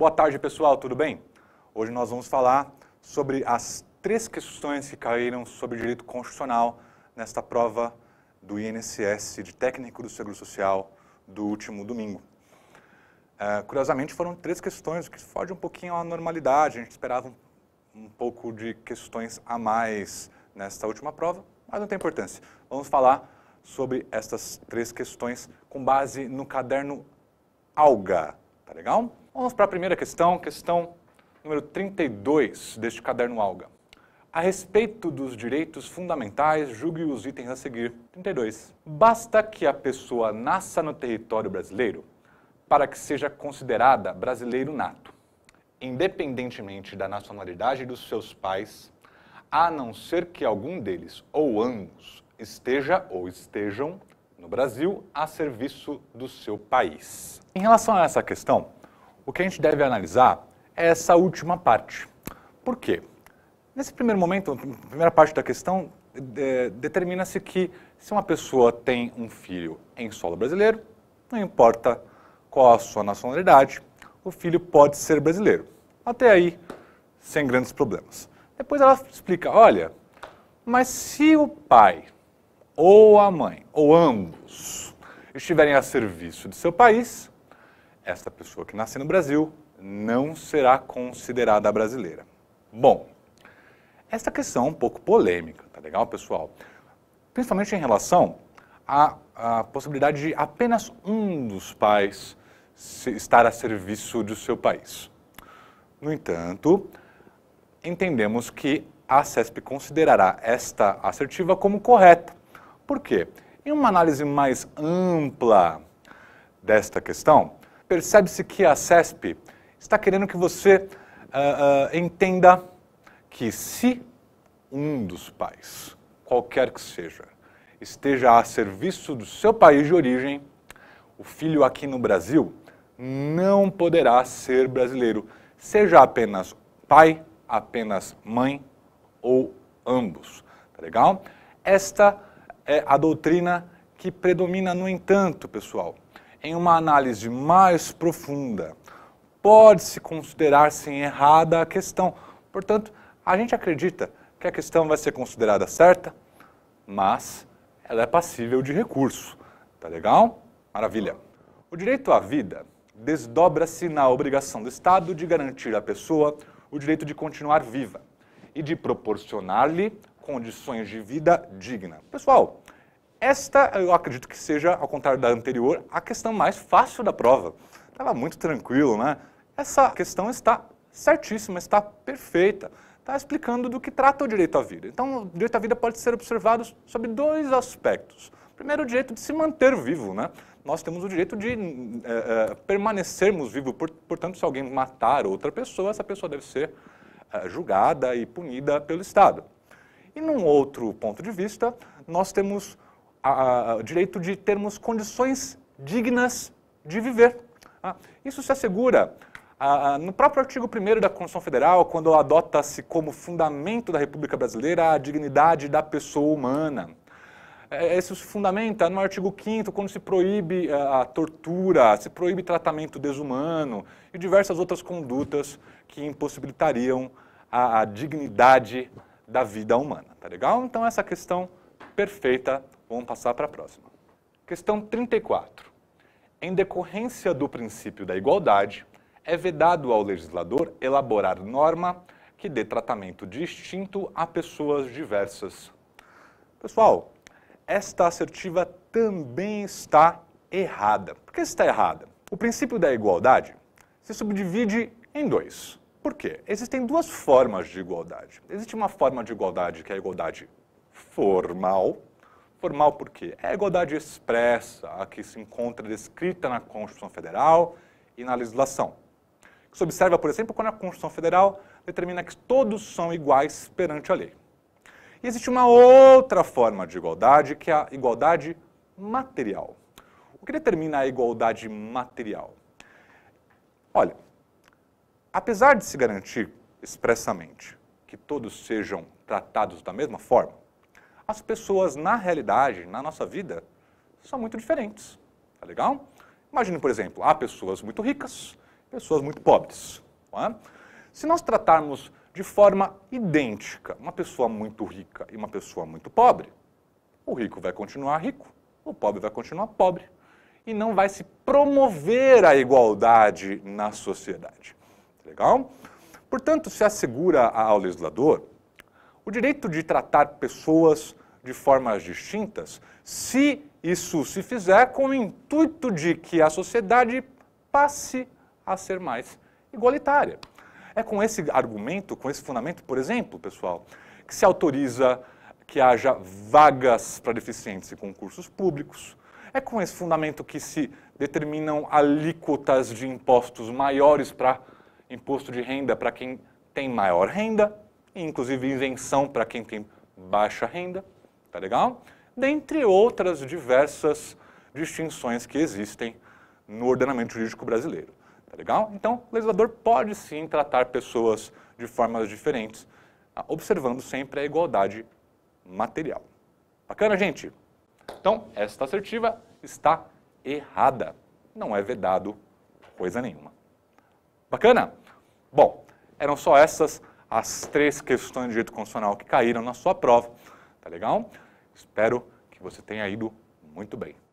Boa tarde, pessoal, tudo bem? Hoje nós vamos falar sobre as três questões que caíram sobre direito constitucional nesta prova do INSS de técnico do Seguro Social do último domingo. É, curiosamente, foram três questões, que foge um pouquinho à normalidade, a gente esperava um, um pouco de questões a mais nesta última prova, mas não tem importância. Vamos falar sobre estas três questões com base no caderno ALGA, tá legal? Vamos para a primeira questão, questão número 32 deste caderno Alga. A respeito dos direitos fundamentais, julgue os itens a seguir. 32. Basta que a pessoa nasça no território brasileiro para que seja considerada brasileiro nato, independentemente da nacionalidade dos seus pais, a não ser que algum deles ou ambos esteja ou estejam no Brasil a serviço do seu país. Em relação a essa questão, o que a gente deve analisar é essa última parte. Por quê? Nesse primeiro momento, a primeira parte da questão, é, determina-se que se uma pessoa tem um filho em solo brasileiro, não importa qual a sua nacionalidade, o filho pode ser brasileiro. Até aí, sem grandes problemas. Depois ela explica, olha, mas se o pai ou a mãe, ou ambos, estiverem a serviço de seu país, esta pessoa que nasce no Brasil não será considerada brasileira. Bom, esta questão é um pouco polêmica, tá legal, pessoal? Principalmente em relação à, à possibilidade de apenas um dos pais estar a serviço do seu país. No entanto, entendemos que a CESP considerará esta assertiva como correta. Por quê? Em uma análise mais ampla desta questão, percebe-se que a CESP está querendo que você uh, uh, entenda que se um dos pais, qualquer que seja, esteja a serviço do seu país de origem, o filho aqui no Brasil não poderá ser brasileiro, seja apenas pai, apenas mãe ou ambos, tá legal? Esta é a doutrina que predomina, no entanto, pessoal, em uma análise mais profunda. Pode-se considerar sim errada a questão. Portanto, a gente acredita que a questão vai ser considerada certa, mas ela é passível de recurso. Tá legal? Maravilha. O direito à vida desdobra-se na obrigação do Estado de garantir à pessoa o direito de continuar viva e de proporcionar-lhe condições de vida digna. Pessoal, esta, eu acredito que seja, ao contrário da anterior, a questão mais fácil da prova. Estava muito tranquilo, né? Essa questão está certíssima, está perfeita. Está explicando do que trata o direito à vida. Então, o direito à vida pode ser observado sob dois aspectos. Primeiro, o direito de se manter vivo, né? Nós temos o direito de é, é, permanecermos vivos. Portanto, se alguém matar outra pessoa, essa pessoa deve ser é, julgada e punida pelo Estado. E num outro ponto de vista, nós temos a, a, direito de termos condições dignas de viver. Ah, isso se assegura ah, no próprio artigo 1 da Constituição Federal, quando adota-se como fundamento da República Brasileira a dignidade da pessoa humana. É, é isso se fundamenta no artigo 5 quando se proíbe a, é, a tortura, se proíbe tratamento desumano e diversas outras condutas que impossibilitariam a, a dignidade da vida humana, tá legal? Então essa questão perfeita Vamos passar para a próxima. Questão 34. Em decorrência do princípio da igualdade, é vedado ao legislador elaborar norma que dê tratamento distinto a pessoas diversas. Pessoal, esta assertiva também está errada. Por que está errada? O princípio da igualdade se subdivide em dois. Por quê? Existem duas formas de igualdade. Existe uma forma de igualdade que é a igualdade formal, Formal por quê? É a igualdade expressa, a que se encontra descrita na Constituição Federal e na legislação. Que se observa, por exemplo, quando a Constituição Federal determina que todos são iguais perante a lei. E existe uma outra forma de igualdade, que é a igualdade material. O que determina a igualdade material? Olha, apesar de se garantir expressamente que todos sejam tratados da mesma forma, as pessoas na realidade, na nossa vida, são muito diferentes. Tá legal? Imagine, por exemplo, há pessoas muito ricas, pessoas muito pobres. É? Se nós tratarmos de forma idêntica uma pessoa muito rica e uma pessoa muito pobre, o rico vai continuar rico, o pobre vai continuar pobre e não vai se promover a igualdade na sociedade. Tá legal? Portanto, se assegura ao legislador o direito de tratar pessoas de formas distintas, se isso se fizer com o intuito de que a sociedade passe a ser mais igualitária. É com esse argumento, com esse fundamento, por exemplo, pessoal, que se autoriza que haja vagas para deficientes em concursos públicos. É com esse fundamento que se determinam alíquotas de impostos maiores para imposto de renda para quem tem maior renda, inclusive isenção para quem tem baixa renda tá legal? Dentre outras diversas distinções que existem no ordenamento jurídico brasileiro, tá legal? Então, o legislador pode sim tratar pessoas de formas diferentes, ah, observando sempre a igualdade material. Bacana, gente? Então, esta assertiva está errada. Não é vedado coisa nenhuma. Bacana? Bom, eram só essas as três questões de direito constitucional que caíram na sua prova. Tá legal? Espero que você tenha ido muito bem.